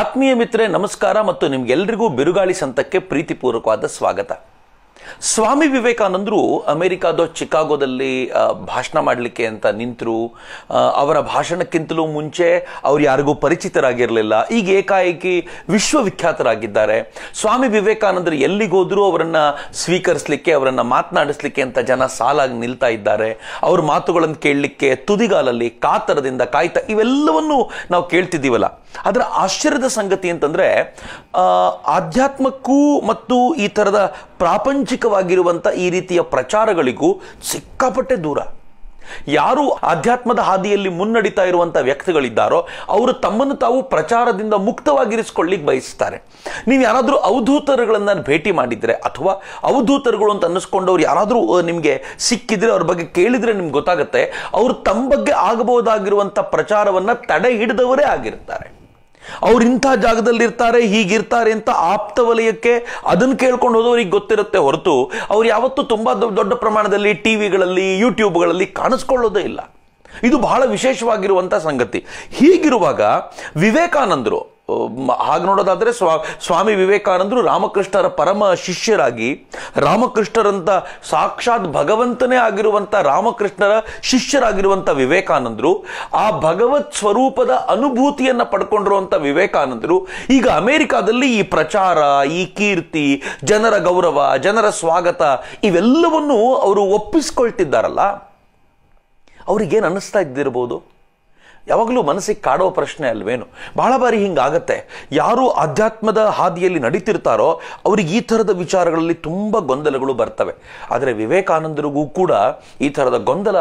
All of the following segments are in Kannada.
ಆತ್ಮೀಯ ಮಿತ್ರೆ ನಮಸ್ಕಾರ ಮತ್ತು ನಿಮ್ಗೆಲ್ರಿಗೂ ಬಿರುಗಾಳಿ ಸಂತಕ್ಕೆ ಪ್ರೀತಿಪೂರ್ವಕವಾದ ಸ್ವಾಗತ ಸ್ವಾಮಿ ವಿವೇಕಾನಂದರು ಅಮೆರಿಕಾದ ಚಿಕಾಗೋದಲ್ಲಿ ಭಾಷಣ ಮಾಡಲಿಕ್ಕೆ ಅಂತ ನಿಂತರು ಅವರ ಭಾಷಣಕ್ಕಿಂತಲೂ ಮುಂಚೆ ಅವ್ರು ಯಾರಿಗೂ ಪರಿಚಿತರಾಗಿರಲಿಲ್ಲ ಈಗ ಏಕಾಏಕಿ ವಿಶ್ವವಿಖ್ಯಾತರಾಗಿದ್ದಾರೆ ಸ್ವಾಮಿ ವಿವೇಕಾನಂದರು ಎಲ್ಲಿಗೋದರೂ ಅವರನ್ನು ಸ್ವೀಕರಿಸಲಿಕ್ಕೆ ಅವರನ್ನು ಮಾತನಾಡಿಸ್ಲಿಕ್ಕೆ ಅಂತ ಜನ ಸಾಲಾಗಿ ನಿಲ್ತಾ ಇದ್ದಾರೆ ಅವ್ರ ಮಾತುಗಳನ್ನು ಕೇಳಲಿಕ್ಕೆ ತುದಿಗಾಲಲ್ಲಿ ಕಾತರದಿಂದ ಕಾಯ್ತಾ ಇವೆಲ್ಲವನ್ನೂ ನಾವು ಕೇಳ್ತಿದ್ದೀವಲ್ಲ ಅದರ ಆಶ್ಚರ್ಯದ ಸಂಗತಿ ಅಂತಂದರೆ ಆಧ್ಯಾತ್ಮಕ್ಕೂ ಮತ್ತು ಈ ಥರದ ಪ್ರಾಪಂಚಿಕವಾಗಿರುವಂಥ ಈ ರೀತಿಯ ಪ್ರಚಾರಗಳಿಗೂ ಸಿಕ್ಕಾಪಟ್ಟೆ ದೂರ ಯಾರು ಆಧ್ಯಾತ್ಮದ ಹಾದಿಯಲ್ಲಿ ಮುನ್ನಡೀತಾ ಇರುವಂಥ ವ್ಯಕ್ತಿಗಳಿದ್ದಾರೋ ಅವರು ತಮ್ಮನ್ನು ತಾವು ಪ್ರಚಾರದಿಂದ ಮುಕ್ತವಾಗಿರಿಸಿಕೊಳ್ಳಿಕ್ಕೆ ಬಯಸ್ತಾರೆ ನೀವು ಯಾರಾದರೂ ಅವಧೂತರುಗಳನ್ನು ಭೇಟಿ ಮಾಡಿದರೆ ಅಥವಾ ಅವಧೂತರುಗಳು ಅಂತ ಅನ್ನಿಸ್ಕೊಂಡವ್ರು ಯಾರಾದರೂ ನಿಮಗೆ ಸಿಕ್ಕಿದ್ರೆ ಅವ್ರ ಬಗ್ಗೆ ಕೇಳಿದರೆ ನಿಮ್ಗೆ ಗೊತ್ತಾಗುತ್ತೆ ಅವರು ತಮ್ಮ ಬಗ್ಗೆ ಆಗಬಹುದಾಗಿರುವಂಥ ಪ್ರಚಾರವನ್ನು ತಡೆ ಹಿಡಿದವರೇ ಆಗಿರ್ತಾರೆ ಅವ್ರಿಂಥ ಜಾಗದಲ್ಲಿ ಇರ್ತಾರೆ ಹೀಗಿರ್ತಾರೆ ಅಂತ ಆಪ್ತ ವಲಯಕ್ಕೆ ಅದನ್ನು ಕೇಳ್ಕೊಂಡು ಹೋದವ್ರಿಗೆ ಗೊತ್ತಿರುತ್ತೆ ಹೊರತು ಅವ್ರು ಯಾವತ್ತೂ ತುಂಬ ದೊಡ್ಡ ಪ್ರಮಾಣದಲ್ಲಿ ಟಿ ವಿಗಳಲ್ಲಿ ಯೂಟ್ಯೂಬ್ಗಳಲ್ಲಿ ಕಾಣಿಸ್ಕೊಳ್ಳೋದೇ ಇಲ್ಲ ಇದು ಬಹಳ ವಿಶೇಷವಾಗಿರುವಂಥ ಸಂಗತಿ ಹೀಗಿರುವಾಗ ವಿವೇಕಾನಂದರು ಹಾಗೆ ನೋಡೋದಾದರೆ ಸ್ವಾ ಸ್ವಾಮಿ ವಿವೇಕಾನಂದರು ರಾಮಕೃಷ್ಣರ ಪರಮ ಶಿಷ್ಯರಾಗಿ ರಾಮಕೃಷ್ಣರಂಥ ಸಾಕ್ಷಾತ್ ಭಗವಂತನೇ ಆಗಿರುವಂಥ ರಾಮಕೃಷ್ಣರ ಶಿಷ್ಯರಾಗಿರುವಂಥ ವಿವೇಕಾನಂದರು ಆ ಭಗವತ್ ಸ್ವರೂಪದ ಅನುಭೂತಿಯನ್ನು ಪಡ್ಕೊಂಡಿರುವಂಥ ವಿವೇಕಾನಂದರು ಈಗ ಅಮೇರಿಕಾದಲ್ಲಿ ಈ ಪ್ರಚಾರ ಈ ಕೀರ್ತಿ ಜನರ ಗೌರವ ಜನರ ಸ್ವಾಗತ ಇವೆಲ್ಲವನ್ನು ಅವರು ಒಪ್ಪಿಸ್ಕೊಳ್ತಿದ್ದಾರಲ್ಲ ಅವ್ರಿಗೇನು ಅನ್ನಿಸ್ತಾ ಇದ್ದಿರ್ಬೋದು ಯಾವಾಗಲೂ ಮನಸ್ಸಿಗೆ ಕಾಡೋ ಪ್ರಶ್ನೆ ಅಲ್ವೇನು ಬಹಳ ಬಾರಿ ಹಿಂಗಾಗತ್ತೆ ಯಾರು ಆಧ್ಯಾತ್ಮದ ಹಾದಿಯಲ್ಲಿ ನಡೀತಿರ್ತಾರೋ ಅವ್ರಿಗೆ ಈ ಥರದ ವಿಚಾರಗಳಲ್ಲಿ ತುಂಬ ಗೊಂದಲಗಳು ಬರ್ತವೆ ಆದರೆ ವಿವೇಕಾನಂದರಿಗೂ ಕೂಡ ಈ ಥರದ ಗೊಂದಲ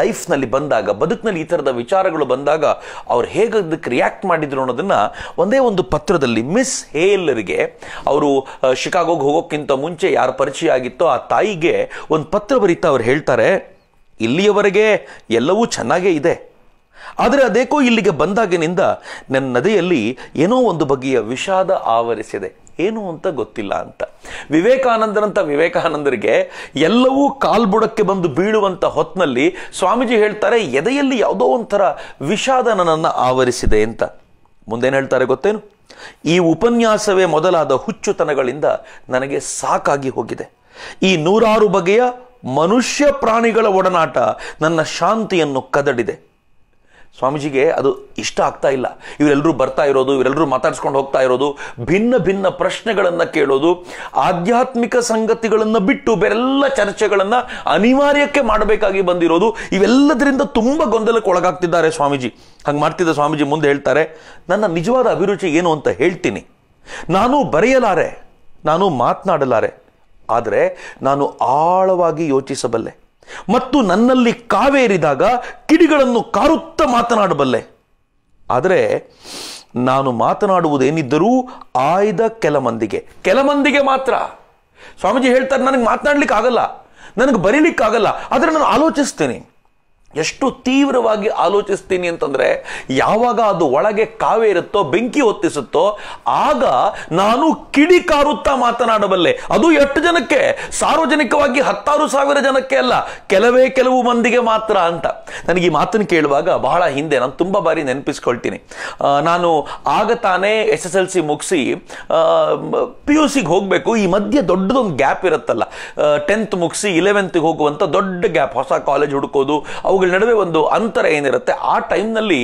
ಲೈಫ್ನಲ್ಲಿ ಬಂದಾಗ ಬದುಕಿನಲ್ಲಿ ಈ ಥರದ ವಿಚಾರಗಳು ಬಂದಾಗ ಅವ್ರು ಹೇಗೆ ಅದಕ್ಕೆ ರಿಯಾಕ್ಟ್ ಮಾಡಿದ್ರು ಅನ್ನೋದನ್ನು ಒಂದೇ ಒಂದು ಪತ್ರದಲ್ಲಿ ಮಿಸ್ ಹೇಲರಿಗೆ ಅವರು ಶಿಕಾಗೋಗೆ ಹೋಗೋಕ್ಕಿಂತ ಮುಂಚೆ ಯಾರು ಪರಿಚಯ ಆಗಿತ್ತೋ ಆ ತಾಯಿಗೆ ಒಂದು ಪತ್ರ ಬರೀತಾ ಅವ್ರು ಹೇಳ್ತಾರೆ ಇಲ್ಲಿಯವರೆಗೆ ಎಲ್ಲವೂ ಚೆನ್ನಾಗೇ ಇದೆ ಆದರೆ ಅದೇಕೋ ಇಲ್ಲಿಗೆ ಬಂದಾಗಿನಿಂದ ನನ್ನ ನದಿಯಲ್ಲಿ ಏನೋ ಒಂದು ಬಗೆಯ ವಿಷಾದ ಆವರಿಸಿದೆ ಏನು ಅಂತ ಗೊತ್ತಿಲ್ಲ ಅಂತ ವಿವೇಕಾನಂದರಂಥ ವಿವೇಕಾನಂದರಿಗೆ ಎಲ್ಲವೂ ಕಾಲ್ಬುಡಕ್ಕೆ ಬಂದು ಬೀಳುವಂಥ ಹೊತ್ತಿನಲ್ಲಿ ಸ್ವಾಮೀಜಿ ಹೇಳ್ತಾರೆ ಎದೆಯಲ್ಲಿ ಯಾವುದೋ ಒಂಥರ ವಿಷಾದ ನನ್ನನ್ನು ಆವರಿಸಿದೆ ಅಂತ ಮುಂದೇನು ಹೇಳ್ತಾರೆ ಗೊತ್ತೇನು ಈ ಉಪನ್ಯಾಸವೇ ಮೊದಲಾದ ಹುಚ್ಚುತನಗಳಿಂದ ನನಗೆ ಸಾಕಾಗಿ ಹೋಗಿದೆ ಈ ನೂರಾರು ಬಗೆಯ ಮನುಷ್ಯ ಪ್ರಾಣಿಗಳ ಒಡನಾಟ ನನ್ನ ಶಾಂತಿಯನ್ನು ಕದಡಿದೆ ಸ್ವಾಮೀಜಿಗೆ ಅದು ಇಷ್ಟ ಆಗ್ತಾ ಇಲ್ಲ ಇವರೆಲ್ಲರೂ ಬರ್ತಾ ಇರೋದು ಇವರೆಲ್ಲರೂ ಮಾತಾಡ್ಸ್ಕೊಂಡು ಹೋಗ್ತಾ ಇರೋದು ಭಿನ್ನ ಭಿನ್ನ ಪ್ರಶ್ನೆಗಳನ್ನು ಕೇಳೋದು ಆಧ್ಯಾತ್ಮಿಕ ಸಂಗತಿಗಳನ್ನು ಬಿಟ್ಟು ಬೇರೆಲ್ಲ ಚರ್ಚೆಗಳನ್ನು ಅನಿವಾರ್ಯಕ್ಕೆ ಮಾಡಬೇಕಾಗಿ ಬಂದಿರೋದು ಇವೆಲ್ಲದರಿಂದ ತುಂಬ ಗೊಂದಲಕ್ಕೆ ಒಳಗಾಗ್ತಿದ್ದಾರೆ ಸ್ವಾಮೀಜಿ ಹಂಗೆ ಮಾಡ್ತಿದ್ದ ಸ್ವಾಮೀಜಿ ಮುಂದೆ ಹೇಳ್ತಾರೆ ನನ್ನ ನಿಜವಾದ ಅಭಿರುಚಿ ಏನು ಅಂತ ಹೇಳ್ತೀನಿ ನಾನು ಬರೆಯಲಾರೆ ನಾನು ಮಾತನಾಡಲಾರೆ ಆದರೆ ನಾನು ಆಳವಾಗಿ ಯೋಚಿಸಬಲ್ಲೆ ಮತ್ತು ನನ್ನಲ್ಲಿ ಕಾವೇರಿದಾಗ ಕಿಡಿಗಳನ್ನು ಕಾರುತ್ತ ಮಾತನಾಡಬಲ್ಲೆ ಆದರೆ ನಾನು ಮಾತನಾಡುವುದೇನಿದ್ದರೂ ಆಯ್ದ ಕೆಲ ಮಂದಿಗೆ ಕೆಲ ಮಂದಿಗೆ ಮಾತ್ರ ಸ್ವಾಮೀಜಿ ಹೇಳ್ತಾರೆ ನನಗೆ ಮಾತನಾಡ್ಲಿಕ್ಕೆ ಆಗಲ್ಲ ನನಗೆ ಆಗಲ್ಲ ಆದರೆ ನಾನು ಆಲೋಚಿಸ್ತೇನೆ ಎಷ್ಟು ತೀವ್ರವಾಗಿ ಆಲೋಚಿಸ್ತೀನಿ ಅಂತಂದ್ರೆ ಯಾವಾಗ ಅದು ಒಳಗೆ ಕಾವೇ ಇರುತ್ತೋ ಬೆಂಕಿ ಹೊತ್ತಿಸುತ್ತೋ ಆಗ ನಾನು ಕಿಡಿಕಾರುತ್ತಾ ಮಾತನಾಡಬಲ್ಲೆ ಅದು ಎಷ್ಟು ಜನಕ್ಕೆ ಸಾರ್ವಜನಿಕವಾಗಿ ಹತ್ತಾರು ಸಾವಿರ ಜನಕ್ಕೆ ಅಲ್ಲ ಕೆಲವೇ ಕೆಲವು ಮಂದಿಗೆ ಮಾತ್ರ ಅಂತ ನನಗೆ ಈ ಮಾತನ್ನು ಕೇಳುವಾಗ ಬಹಳ ಹಿಂದೆ ನಾನು ತುಂಬಾ ಬಾರಿ ನೆನಪಿಸ್ಕೊಳ್ತೀನಿ ನಾನು ಆಗ ತಾನೇ ಎಸ್ ಎಸ್ ಎಲ್ ಸಿ ಮುಗಿಸಿ ಪಿ ಯು ಸಿಗೆ ಹೋಗಬೇಕು ಈ ಮಧ್ಯೆ ದೊಡ್ಡದೊಂದು ಗ್ಯಾಪ್ ಇರುತ್ತಲ್ಲ ಟೆಂತ್ ಮುಗಿಸಿ ಇಲೆವೆಂತ್ಗೆ ಹೋಗುವಂತ ದೊಡ್ಡ ಗ್ಯಾಪ್ ಹೊಸ ಕಾಲೇಜ್ ಹುಡುಕೋದು ಅವುಗಳ ನಡುವೆ ಒಂದು ಅಂತರ ಏನಿರುತ್ತೆ ಆ ಟೈಮ್ನಲ್ಲಿ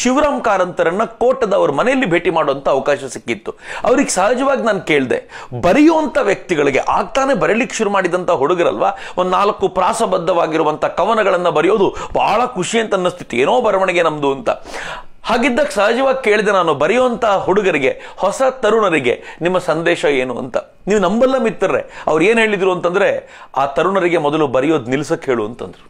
ಶಿವರಾಮ್ ಕಾರಂತರನ್ನ ಕೋಟದ ಅವ್ರ ಮನೆಯಲ್ಲಿ ಭೇಟಿ ಮಾಡುವಂಥ ಅವಕಾಶ ಸಿಕ್ಕಿತ್ತು ಅವ್ರಿಗೆ ಸಹಜವಾಗಿ ನಾನು ಕೇಳಿದೆ ಬರೆಯುವಂಥ ವ್ಯಕ್ತಿಗಳಿಗೆ ಆಗ್ತಾನೆ ಬರೀಲಿಕ್ಕೆ ಶುರು ಮಾಡಿದಂಥ ಹುಡುಗರಲ್ವಾ ಒಂದು ನಾಲ್ಕು ಪ್ರಾಸಬದ್ಧವಾಗಿರುವಂಥ ಕವನಗಳನ್ನು ಬರೆಯೋದು ಬಹಳ ಖುಷಿ ಅಂತ ಅನ್ನಿಸ್ತಿತ್ತು ಏನೋ ಬರವಣಿಗೆ ನಮ್ದು ಅಂತ ಹಾಗಿದ್ದಾಗ ಸಹಜವಾಗಿ ಕೇಳಿದೆ ನಾನು ಬರೆಯುವಂತಹ ಹುಡುಗರಿಗೆ ಹೊಸ ತರುಣರಿಗೆ ನಿಮ್ಮ ಸಂದೇಶ ಏನು ಅಂತ ನೀವು ನಂಬಲ್ಲ ಮಿತ್ತರ್ರೆ ಅವ್ರು ಏನು ಹೇಳಿದ್ರು ಅಂತಂದ್ರೆ ಆ ತರುಣರಿಗೆ ಮೊದಲು ಬರೆಯೋದು ನಿಲ್ಸಕ್ಕೆ ಹೇಳು ಅಂತಂದ್ರು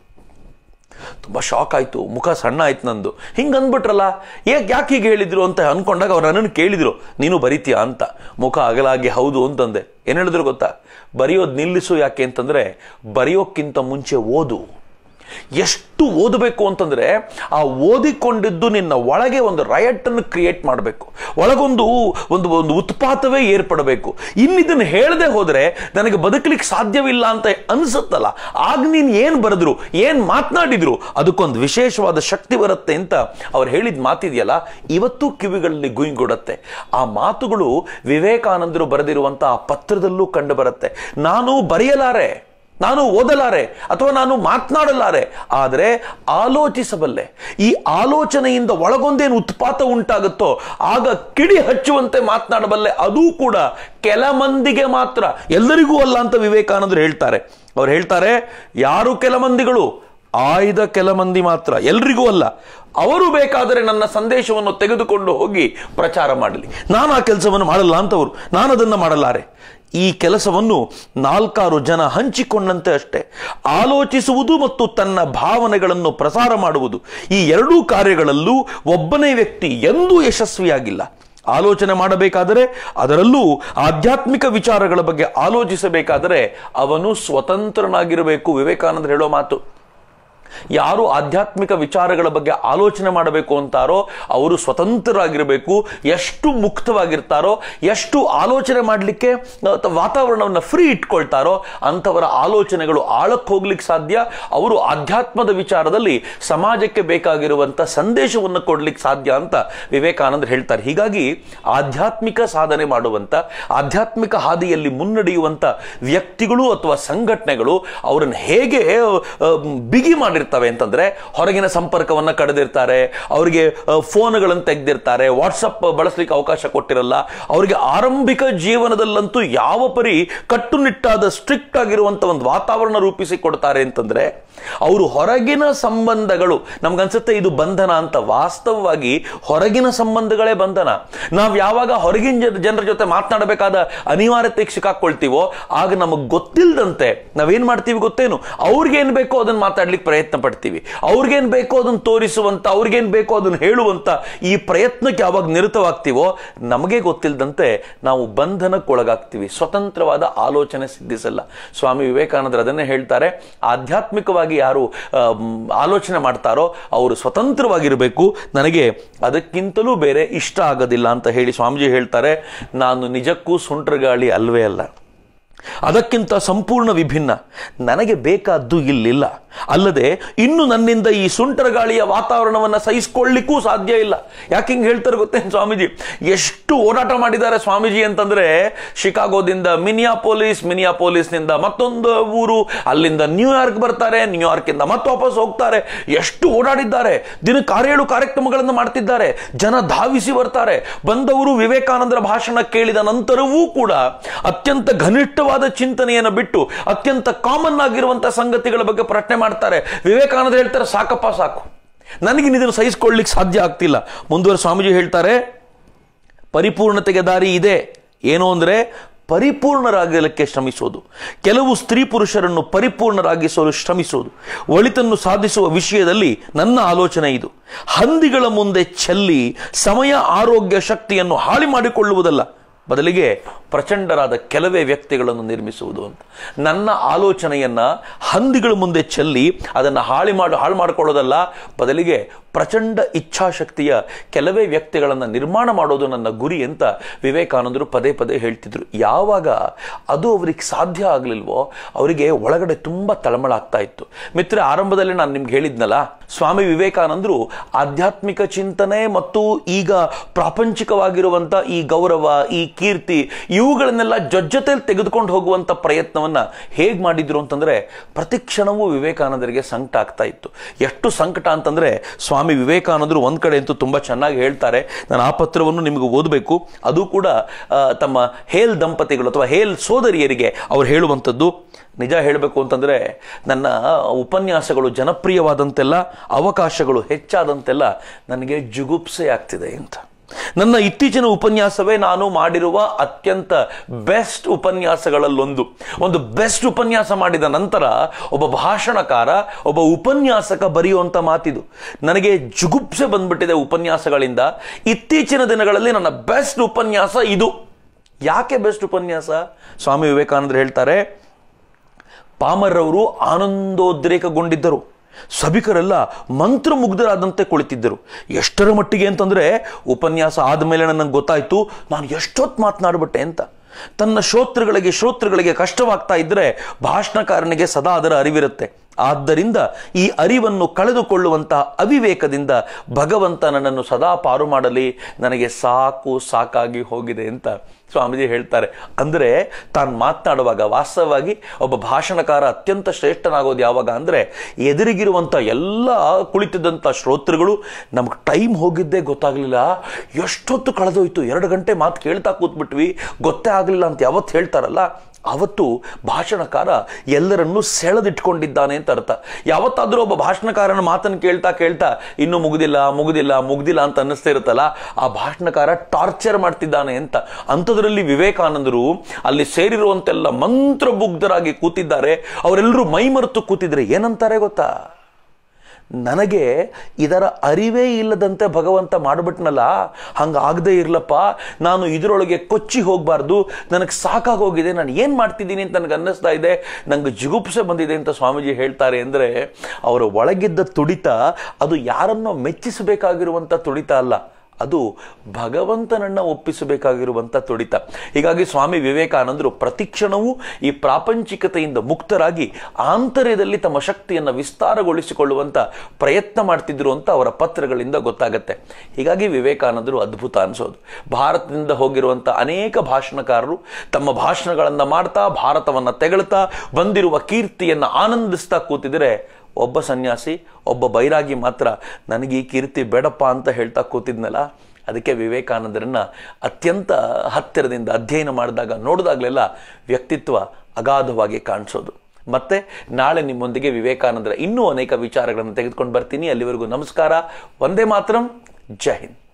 ತುಂಬ ಶಾಕ್ ಆಯ್ತು ಮುಖ ಸಣ್ಣ ಆಯ್ತು ನಂದು ಹಿಂಗೆ ಅಂದ್ಬಿಟ್ರಲ್ಲ ಯಾಕೆ ಯಾಕೆ ಹೀಗೆ ಹೇಳಿದ್ರು ಅಂತ ಅನ್ಕೊಂಡಾಗ ಅವ್ರು ನನ್ನನ್ನು ಕೇಳಿದ್ರು ನೀನು ಬರಿತೀಯಾ ಅಂತ ಮುಖ ಅಗಲಾಗಿ ಹೌದು ಅಂತಂದೆ ಏನು ಹೇಳಿದ್ರು ಗೊತ್ತಾ ಬರೆಯೋದು ನಿಲ್ಲಿಸು ಯಾಕೆ ಅಂತಂದರೆ ಬರೆಯೋಕ್ಕಿಂತ ಮುಂಚೆ ಓದು ಎಷ್ಟು ಓದಬೇಕು ಅಂತಂದರೆ ಆ ಓದಿಕೊಂಡಿದ್ದು ನಿನ್ನ ಒಳಗೆ ಒಂದು ರಯಟನ್ನು ಕ್ರಿಯೇಟ್ ಮಾಡಬೇಕು ಒಳಗೊಂದು ಒಂದು ಒಂದು ಉತ್ಪಾತವೇ ಏರ್ಪಡಬೇಕು ಇನ್ನಿದನ್ನು ಹೇಳದೆ ಹೋದರೆ ನನಗೆ ಬದುಕಲಿಕ್ಕೆ ಸಾಧ್ಯವಿಲ್ಲ ಅಂತ ಅನಿಸುತ್ತಲ್ಲ ಆಗ ನೀನು ಏನು ಬರೆದ್ರು ಏನು ಮಾತನಾಡಿದ್ರು ಅದಕ್ಕೊಂದು ವಿಶೇಷವಾದ ಶಕ್ತಿ ಬರುತ್ತೆ ಅಂತ ಅವ್ರು ಹೇಳಿದ ಮಾತಿದೆಯಲ್ಲ ಇವತ್ತು ಕಿವಿಗಳಲ್ಲಿ ಗುಂಗೊಡುತ್ತೆ ಆ ಮಾತುಗಳು ವಿವೇಕಾನಂದರು ಬರೆದಿರುವಂಥ ಆ ಪತ್ರದಲ್ಲೂ ಕಂಡು ನಾನು ಬರೆಯಲಾರೆ ನಾನು ಓದಲಾರೆ ಅಥವಾ ನಾನು ಮಾತನಾಡಲಾರೆ ಆದರೆ ಆಲೋಚಿಸಬಲ್ಲೆ ಈ ಆಲೋಚನೆಯಿಂದ ಒಳಗೊಂದೇನು ಉತ್ಪಾತ ಉಂಟಾಗುತ್ತೋ ಆಗ ಕಿಡಿ ಹಚ್ಚುವಂತೆ ಮಾತನಾಡಬಲ್ಲೆ ಅದೂ ಕೂಡ ಕೆಲ ಮಂದಿಗೆ ಮಾತ್ರ ಎಲ್ಲರಿಗೂ ಅಲ್ಲ ಅಂತ ವಿವೇಕಾನಂದರು ಹೇಳ್ತಾರೆ ಅವ್ರು ಹೇಳ್ತಾರೆ ಯಾರು ಕೆಲ ಮಂದಿಗಳು ಆಯ್ದ ಕೆಲ ಮಂದಿ ಮಾತ್ರ ಎಲ್ರಿಗೂ ಅಲ್ಲ ಅವರು ಬೇಕಾದರೆ ನನ್ನ ಸಂದೇಶವನ್ನು ತೆಗೆದುಕೊಂಡು ಹೋಗಿ ಪ್ರಚಾರ ಮಾಡಲಿ ನಾನು ಆ ಕೆಲಸವನ್ನು ಮಾಡಲ್ಲ ಅಂತವರು ನಾನು ಅದನ್ನು ಮಾಡಲಾರೆ ಈ ಕೆಲಸವನ್ನು ನಾಲ್ಕಾರು ಜನ ಹಂಚಿಕೊಂಡಂತೆ ಅಷ್ಟೇ ಆಲೋಚಿಸುವುದು ಮತ್ತು ತನ್ನ ಭಾವನೆಗಳನ್ನು ಪ್ರಸಾರ ಮಾಡುವುದು ಈ ಎರಡೂ ಕಾರ್ಯಗಳಲ್ಲೂ ಒಬ್ಬನೇ ವ್ಯಕ್ತಿ ಎಂದೂ ಯಶಸ್ವಿಯಾಗಿಲ್ಲ ಆಲೋಚನೆ ಮಾಡಬೇಕಾದರೆ ಅದರಲ್ಲೂ ಆಧ್ಯಾತ್ಮಿಕ ವಿಚಾರಗಳ ಬಗ್ಗೆ ಆಲೋಚಿಸಬೇಕಾದರೆ ಅವನು ಸ್ವತಂತ್ರನಾಗಿರಬೇಕು ವಿವೇಕಾನಂದ ಹೇಳೋ ಮಾತು ಯಾರು ಆಧ್ಯಾತ್ಮಿಕ ವಿಚಾರಗಳ ಬಗ್ಗೆ ಆಲೋಚನೆ ಮಾಡಬೇಕು ಅಂತಾರೋ ಅವರು ಸ್ವತಂತ್ರರಾಗಿರಬೇಕು ಎಷ್ಟು ಮುಕ್ತವಾಗಿರ್ತಾರೋ ಎಷ್ಟು ಆಲೋಚನೆ ಮಾಡಲಿಕ್ಕೆ ವಾತಾವರಣವನ್ನು ಫ್ರೀ ಇಟ್ಕೊಳ್ತಾರೋ ಅಂಥವರ ಆಲೋಚನೆಗಳು ಆಳಕ್ಕೆ ಹೋಗ್ಲಿಕ್ಕೆ ಸಾಧ್ಯ ಅವರು ಆಧ್ಯಾತ್ಮದ ವಿಚಾರದಲ್ಲಿ ಸಮಾಜಕ್ಕೆ ಬೇಕಾಗಿರುವಂಥ ಸಂದೇಶವನ್ನು ಕೊಡಲಿಕ್ಕೆ ಸಾಧ್ಯ ಅಂತ ವಿವೇಕಾನಂದರು ಹೇಳ್ತಾರೆ ಹೀಗಾಗಿ ಆಧ್ಯಾತ್ಮಿಕ ಸಾಧನೆ ಮಾಡುವಂಥ ಆಧ್ಯಾತ್ಮಿಕ ಹಾದಿಯಲ್ಲಿ ಮುನ್ನಡೆಯುವಂಥ ವ್ಯಕ್ತಿಗಳು ಅಥವಾ ಸಂಘಟನೆಗಳು ಅವರನ್ನು ಹೇಗೆ ಬಿಗಿ ಮಾಡಿ ಅಂತಂದ್ರೆ ಹೊರಗಿನ ಸಂಪರ್ಕವನ್ನು ಕಡಿದಿರ್ತಾರೆ ಅವರಿಗೆ ಫೋನ್ಗಳನ್ನು ತೆಗೆದಿರ್ತಾರೆ ವಾಟ್ಸಪ್ ಬಳಸಲಿಕ್ಕೆ ಅವಕಾಶ ಕೊಟ್ಟಿರಲ್ಲ ಅವರಿಗೆ ಆರಂಭಿಕ ಜೀವನದಲ್ಲಂತೂ ಯಾವ ಪರಿ ಕಟ್ಟುನಿಟ್ಟಾದ ಸ್ಟ್ರಿಕ್ಟ್ ಆಗಿರುವಂತ ಒಂದು ವಾತಾವರಣ ರೂಪಿಸಿ ಕೊಡ್ತಾರೆ ಅಂತಂದ್ರೆ ಅವರು ಹೊರಗಿನ ಸಂಬಂಧಗಳು ನಮ್ಗನ್ಸುತ್ತೆ ಇದು ಬಂಧನ ಅಂತ ವಾಸ್ತವವಾಗಿ ಹೊರಗಿನ ಸಂಬಂಧಗಳೇ ಬಂಧನ ನಾವು ಯಾವಾಗ ಹೊರಗಿನ ಜನರ ಜೊತೆ ಮಾತನಾಡಬೇಕಾದ ಅನಿವಾರ್ಯತೆ ಸಿಕ್ಕಾಕೊಳ್ತೀವೋ ಆಗ ನಮಗೆ ಗೊತ್ತಿಲ್ಲದಂತೆ ನಾವೇನ್ ಮಾಡ್ತೀವಿ ಗೊತ್ತೇನು ಅವ್ರಿಗೆ ಏನ್ ಬೇಕೋ ಅದನ್ನ ಮಾತಾಡ್ಲಿಕ್ಕೆ ಪ್ರಯತ್ನ ಪ್ರಯತ್ನ ಪಡ್ತೀವಿ ಅವ್ರಿಗೇನು ಬೇಕೋ ಅದನ್ನು ತೋರಿಸುವಂಥ ಅವ್ರಿಗೇನು ಬೇಕೋ ಅದನ್ನು ಹೇಳುವಂಥ ಈ ಪ್ರಯತ್ನಕ್ಕೆ ಯಾವಾಗ ನಿರತವಾಗ್ತೀವೋ ನಮಗೆ ಗೊತ್ತಿಲ್ಲದಂತೆ ನಾವು ಬಂಧನಕ್ಕೊಳಗಾಗ್ತೀವಿ ಸ್ವತಂತ್ರವಾದ ಆಲೋಚನೆ ಸಿದ್ಧಿಸಲ್ಲ ಸ್ವಾಮಿ ವಿವೇಕಾನಂದರು ಅದನ್ನೇ ಹೇಳ್ತಾರೆ ಆಧ್ಯಾತ್ಮಿಕವಾಗಿ ಯಾರು ಆಲೋಚನೆ ಮಾಡ್ತಾರೋ ಅವರು ಸ್ವತಂತ್ರವಾಗಿರಬೇಕು ನನಗೆ ಅದಕ್ಕಿಂತಲೂ ಬೇರೆ ಇಷ್ಟ ಆಗೋದಿಲ್ಲ ಅಂತ ಹೇಳಿ ಸ್ವಾಮೀಜಿ ಹೇಳ್ತಾರೆ ನಾನು ನಿಜಕ್ಕೂ ಸುಂಟ್ರಗಾಳಿ ಅಲ್ವೇ ಅಲ್ಲ ಅದಕ್ಕಿಂತ ಸಂಪೂರ್ಣ ವಿಭಿನ್ನ ನನಗೆ ಬೇಕಾದ್ದು ಇಲ್ಲಿಲ್ಲ ಅಲ್ಲದೆ ಇನ್ನು ನನ್ನಿಂದ ಈ ಸುಂಟರ ಗಾಳಿಯ ವಾತಾವರಣವನ್ನು ಸಹಿಸಿಕೊಳ್ಳಿಕ್ಕೂ ಸಾಧ್ಯ ಇಲ್ಲ ಯಾಕೆ ಹಿಂಗೆ ಹೇಳ್ತಾರೆ ಗೊತ್ತೇನು ಸ್ವಾಮೀಜಿ ಎಷ್ಟು ಓಡಾಟ ಮಾಡಿದ್ದಾರೆ ಸ್ವಾಮೀಜಿ ಅಂತಂದರೆ ಶಿಕಾಗೋದಿಂದ ಮಿನಿಯಾಪೋಲಿಸ್ ಮಿನಿಯಾಪೋಲಿಸ್ನಿಂದ ಮತ್ತೊಂದು ಊರು ಅಲ್ಲಿಂದ ನ್ಯೂಯಾರ್ಕ್ ಬರ್ತಾರೆ ನ್ಯೂಯಾರ್ಕಿಂದ ಮತ್ತೆ ವಾಪಸ್ ಹೋಗ್ತಾರೆ ಎಷ್ಟು ಓಡಾಡಿದ್ದಾರೆ ದಿನ ಆರೇಳು ಕಾರ್ಯಕ್ರಮಗಳನ್ನು ಮಾಡ್ತಿದ್ದಾರೆ ಜನ ಧಾವಿಸಿ ಬರ್ತಾರೆ ಬಂದವರು ವಿವೇಕಾನಂದರ ಭಾಷಣ ಕೇಳಿದ ನಂತರವೂ ಕೂಡ ಅತ್ಯಂತ ಘನಿಷ್ಠ ಅದ್ಭುತವಾದ ಚಿಂತನೆಯನ್ನು ಬಿಟ್ಟು ಅತ್ಯಂತ ಕಾಮನ್ ಆಗಿರುವಂತಹ ಸಂಗತಿಗಳ ಬಗ್ಗೆ ಪ್ರಶ್ನೆ ಮಾಡ್ತಾರೆ ವಿವೇಕಾನಂದ ಹೇಳ್ತಾರೆ ಸಾಕಪ್ಪ ಸಾಕು ನನಗೆ ಇದನ್ನು ಸಹಿಸಿಕೊಳ್ಳಿಕ್ಕೆ ಸಾಧ್ಯ ಆಗ್ತಿಲ್ಲ ಮುಂದುವರೆ ಸ್ವಾಮೀಜಿ ಹೇಳ್ತಾರೆ ಪರಿಪೂರ್ಣತೆಗೆ ದಾರಿ ಇದೆ ಏನು ಅಂದರೆ ಪರಿಪೂರ್ಣರಾಗಲಿಕ್ಕೆ ಶ್ರಮಿಸೋದು ಕೆಲವು ಸ್ತ್ರೀ ಪುರುಷರನ್ನು ಪರಿಪೂರ್ಣರಾಗಿಸಲು ಶ್ರಮಿಸೋದು ಒಳಿತನ್ನು ಸಾಧಿಸುವ ವಿಷಯದಲ್ಲಿ ನನ್ನ ಆಲೋಚನೆ ಇದು ಹಂದಿಗಳ ಮುಂದೆ ಚೆಲ್ಲಿ ಸಮಯ ಆರೋಗ್ಯ ಶಕ್ತಿಯನ್ನು ಹಾಳಿ ಮಾಡಿಕೊಳ್ಳುವುದಲ್ಲ ಬದಲಿಗೆ ಪ್ರಚಂಡರಾದ ಕೆಲವೇ ವ್ಯಕ್ತಿಗಳನ್ನು ನಿರ್ಮಿಸುವುದು ಅಂತ ನನ್ನ ಆಲೋಚನೆಯನ್ನು ಹಂದಿಗಳ ಮುಂದೆ ಚೆಲ್ಲಿ ಅದನ್ನು ಹಾಳಿ ಮಾಡಿ ಹಾಳು ಮಾಡಿಕೊಳ್ಳೋದಲ್ಲ ಬದಲಿಗೆ ಪ್ರಚಂಡ ಇಚ್ಛಾಶಕ್ತಿಯ ಕೆಲವೇ ವ್ಯಕ್ತಿಗಳನ್ನು ನಿರ್ಮಾಣ ಮಾಡೋದು ನನ್ನ ಗುರಿ ಅಂತ ವಿವೇಕಾನಂದರು ಪದೇ ಪದೇ ಹೇಳ್ತಿದ್ರು ಯಾವಾಗ ಅದು ಅವರಿಗೆ ಸಾಧ್ಯ ಆಗಲಿಲ್ವೋ ಅವರಿಗೆ ಒಳಗಡೆ ತುಂಬ ತಳಮಳ ಆಗ್ತಾ ಇತ್ತು ಮಿತ್ರ ಆರಂಭದಲ್ಲಿ ನಾನು ನಿಮ್ಗೆ ಹೇಳಿದ್ನಲ್ಲ ಸ್ವಾಮಿ ವಿವೇಕಾನಂದರು ಆಧ್ಯಾತ್ಮಿಕ ಚಿಂತನೆ ಮತ್ತು ಈಗ ಪ್ರಾಪಂಚಿಕವಾಗಿರುವಂಥ ಈ ಗೌರವ ಈ ಕೀರ್ತಿ ಇವುಗಳನ್ನೆಲ್ಲ ಜೊಜ್ಜತೆಯಲ್ಲಿ ತೆಗೆದುಕೊಂಡು ಹೋಗುವಂಥ ಪ್ರಯತ್ನವನ್ನು ಹೇಗೆ ಮಾಡಿದ್ರು ಅಂತಂದರೆ ಪ್ರತಿಕ್ಷಣವೂ ವಿವೇಕಾನಂದರಿಗೆ ಸಂಕಟ ಆಗ್ತಾ ಇತ್ತು ಎಷ್ಟು ಸಂಕಟ ಅಂತಂದರೆ ಸ್ವಾಮಿ ವಿವೇಕಾನಂದರು ಒಂದು ಕಡೆ ಅಂತೂ ತುಂಬ ಚೆನ್ನಾಗಿ ಹೇಳ್ತಾರೆ ನಾನು ಆ ಪತ್ರವನ್ನು ನಿಮಗೆ ಓದಬೇಕು ಅದು ಕೂಡ ತಮ್ಮ ಹೇಲ್ ದಂಪತಿಗಳು ಅಥವಾ ಹೇಲ್ ಸೋದರಿಯರಿಗೆ ಅವ್ರು ಹೇಳುವಂಥದ್ದು ನಿಜ ಹೇಳಬೇಕು ಅಂತಂದರೆ ನನ್ನ ಉಪನ್ಯಾಸಗಳು ಜನಪ್ರಿಯವಾದಂತೆಲ್ಲ ಅವಕಾಶಗಳು ಹೆಚ್ಚಾದಂತೆಲ್ಲ ನನಗೆ ಜುಗುಪ್ಸೆ ಆಗ್ತಿದೆ ಅಂತ ನನ್ನ ಇತ್ತೀಚಿನ ಉಪನ್ಯಾಸವೇ ನಾನು ಮಾಡಿರುವ ಅತ್ಯಂತ ಬೆಸ್ಟ್ ಉಪನ್ಯಾಸಗಳಲ್ಲೊಂದು ಒಂದು ಬೆಸ್ಟ್ ಉಪನ್ಯಾಸ ಮಾಡಿದ ನಂತರ ಒಬ್ಬ ಭಾಷಣಕಾರ ಒಬ್ಬ ಉಪನ್ಯಾಸಕ ಬರೆಯುವಂಥ ಮಾತಿದು ನನಗೆ ಜುಗುಪ್ಸೆ ಬಂದ್ಬಿಟ್ಟಿದೆ ಉಪನ್ಯಾಸಗಳಿಂದ ಇತ್ತೀಚಿನ ದಿನಗಳಲ್ಲಿ ನನ್ನ ಬೆಸ್ಟ್ ಉಪನ್ಯಾಸ ಇದು ಯಾಕೆ ಬೆಸ್ಟ್ ಉಪನ್ಯಾಸ ಸ್ವಾಮಿ ವಿವೇಕಾನಂದರು ಹೇಳ್ತಾರೆ ಪಾಮರ್ರವರು ಆನಂದೋದ್ರೇಕಗೊಂಡಿದ್ದರು ಸಭಿಕರೆಲ್ಲ ಮಂತ್ರ ಮುಗ್ಧರಾದಂತೆ ಕುಳಿತಿದ್ದರು ಎಷ್ಟರ ಮಟ್ಟಿಗೆ ಅಂತಂದರೆ ಉಪನ್ಯಾಸ ಆದಮೇಲೆ ನನಗೆ ಗೊತ್ತಾಯಿತು ನಾನು ಎಷ್ಟೊತ್ತು ಮಾತನಾಡ್ಬಿಟ್ಟೆ ಅಂತ ತನ್ನ ಶ್ರೋತೃಗಳಿಗೆ ಶ್ರೋತೃಗಳಿಗೆ ಕಷ್ಟವಾಗ್ತಾ ಇದ್ದರೆ ಭಾಷಣಕಾರನಿಗೆ ಸದಾ ಅದರ ಅರಿವಿರುತ್ತೆ ಆದ್ದರಿಂದ ಈ ಅರಿವನ್ನು ಕಳೆದುಕೊಳ್ಳುವಂತಹ ಅವಿವೇಕದಿಂದ ಭಗವಂತ ನನ್ನನ್ನು ಸದಾ ಪಾರು ಮಾಡಲಿ ನನಗೆ ಸಾಕು ಸಾಕಾಗಿ ಹೋಗಿದೆ ಅಂತ ಸ್ವಾಮೀಜಿ ಹೇಳ್ತಾರೆ ಅಂದರೆ ತಾನು ಮಾತನಾಡುವಾಗ ವಾಸ್ತವವಾಗಿ ಒಬ್ಬ ಭಾಷಣಕಾರ ಅತ್ಯಂತ ಶ್ರೇಷ್ಠನಾಗೋದು ಯಾವಾಗ ಅಂದರೆ ಎದುರಿಗಿರುವಂಥ ಎಲ್ಲ ಕುಳಿತಿದ್ದಂಥ ಶ್ರೋತೃಗಳು ನಮಗೆ ಟೈಮ್ ಹೋಗಿದ್ದೇ ಗೊತ್ತಾಗಲಿಲ್ಲ ಎಷ್ಟೊತ್ತು ಕಳೆದೋಯ್ತು ಎರಡು ಗಂಟೆ ಮಾತು ಕೇಳ್ತಾ ಕೂತ್ಬಿಟ್ವಿ ಗೊತ್ತೇ ಆಗಲಿಲ್ಲ ಅಂತ ಯಾವತ್ತು ಹೇಳ್ತಾರಲ್ಲ ಅವತ್ತು ಭಾಷಣಕಾರ ಎಲ್ಲರನ್ನೂ ಸೆಳೆದಿಟ್ಕೊಂಡಿದ್ದಾನೆ ಅಂತ ಅರ್ಥ ಯಾವತ್ತಾದರೂ ಒಬ್ಬ ಭಾಷಣಕಾರನ ಮಾತನ್ನು ಕೇಳ್ತಾ ಕೇಳ್ತಾ ಇನ್ನೂ ಮುಗುದಿಲ್ಲ ಮುಗುದಿಲ್ಲ ಮುಗುದಿಲ್ಲ ಅಂತ ಅನ್ನಿಸ್ತಾ ಇರುತ್ತಲ್ಲ ಆ ಭಾಷಣಕಾರ ಟಾರ್ಚರ್ ಮಾಡ್ತಿದ್ದಾನೆ ಅಂತ ಅಂಥದ್ರಲ್ಲಿ ವಿವೇಕಾನಂದರು ಅಲ್ಲಿ ಸೇರಿರುವಂತೆಲ್ಲ ಮಂತ್ರಮುಗ್ಧರಾಗಿ ಕೂತಿದ್ದಾರೆ ಅವರೆಲ್ಲರೂ ಮೈಮರೆತು ಕೂತಿದ್ರೆ ಏನಂತಾರೆ ಗೊತ್ತಾ ನನಗೆ ಇದರ ಅರಿವೇ ಇಲ್ಲದಂತೆ ಭಗವಂತ ಮಾಡಿಬಿಟ್ನಲ್ಲ ಹಂಗಾಗದೇ ಇರಲಪ್ಪ ನಾನು ಇದರೊಳಗೆ ಕೊಚ್ಚಿ ಹೋಗಬಾರ್ದು ನನಗೆ ಸಾಕಾಗೋಗಿದೆ ನಾನು ಏನು ಮಾಡ್ತಿದ್ದೀನಿ ಅಂತ ನನಗೆ ಅನ್ನಿಸ್ತಾ ಇದೆ ನನಗೆ ಜಿಗುಪ್ಸೆ ಬಂದಿದೆ ಅಂತ ಸ್ವಾಮೀಜಿ ಹೇಳ್ತಾರೆ ಅಂದರೆ ಅವರ ಒಳಗಿದ್ದ ತುಡಿತ ಅದು ಯಾರನ್ನೋ ಮೆಚ್ಚಿಸಬೇಕಾಗಿರುವಂಥ ತುಡಿತ ಅಲ್ಲ ಅದು ಭಗವಂತನನ್ನು ಒಪ್ಪಿಸಬೇಕಾಗಿರುವಂಥ ತುಡಿತ ಹೀಗಾಗಿ ಸ್ವಾಮಿ ವಿವೇಕಾನಂದರು ಪ್ರತಿಕ್ಷಣವೂ ಈ ಪ್ರಾಪಂಚಿಕತೆಯಿಂದ ಮುಕ್ತರಾಗಿ ಆಂತರ್ಯದಲ್ಲಿ ತಮ್ಮ ಶಕ್ತಿಯನ್ನು ವಿಸ್ತಾರಗೊಳಿಸಿಕೊಳ್ಳುವಂಥ ಪ್ರಯತ್ನ ಮಾಡ್ತಿದ್ರು ಅಂತ ಅವರ ಪತ್ರಗಳಿಂದ ಗೊತ್ತಾಗತ್ತೆ ಹೀಗಾಗಿ ವಿವೇಕಾನಂದರು ಅದ್ಭುತ ಅನಿಸೋದು ಭಾರತದಿಂದ ಹೋಗಿರುವಂಥ ಅನೇಕ ಭಾಷಣಕಾರರು ತಮ್ಮ ಭಾಷಣಗಳನ್ನು ಮಾಡ್ತಾ ಭಾರತವನ್ನು ತೆಗಳುತ್ತಾ ಬಂದಿರುವ ಕೀರ್ತಿಯನ್ನು ಆನಂದಿಸ್ತಾ ಕೂತಿದರೆ ಒಬ್ಬ ಸನ್ಯಾಸಿ ಒಬ್ಬ ಬೈರಾಗಿ ಮಾತ್ರ ನನಗೆ ಈ ಕೀರ್ತಿ ಬೇಡಪ್ಪ ಅಂತ ಹೇಳ್ತಾ ಕೂತಿದ್ನಲ್ಲ ಅದಕ್ಕೆ ವಿವೇಕಾನಂದರನ್ನು ಅತ್ಯಂತ ಹತ್ತಿರದಿಂದ ಅಧ್ಯಯನ ಮಾಡಿದಾಗ ನೋಡಿದಾಗಲೆಲ್ಲ ವ್ಯಕ್ತಿತ್ವ ಅಗಾಧವಾಗಿ ಕಾಣಿಸೋದು ಮತ್ತೆ ನಾಳೆ ನಿಮ್ಮೊಂದಿಗೆ ವಿವೇಕಾನಂದರ ಇನ್ನೂ ಅನೇಕ ವಿಚಾರಗಳನ್ನು ತೆಗೆದುಕೊಂಡು ಬರ್ತೀನಿ ಅಲ್ಲಿವರೆಗೂ ನಮಸ್ಕಾರ ಒಂದೇ ಮಾತ್ರಂ ಜೈ ಹಿಂದ್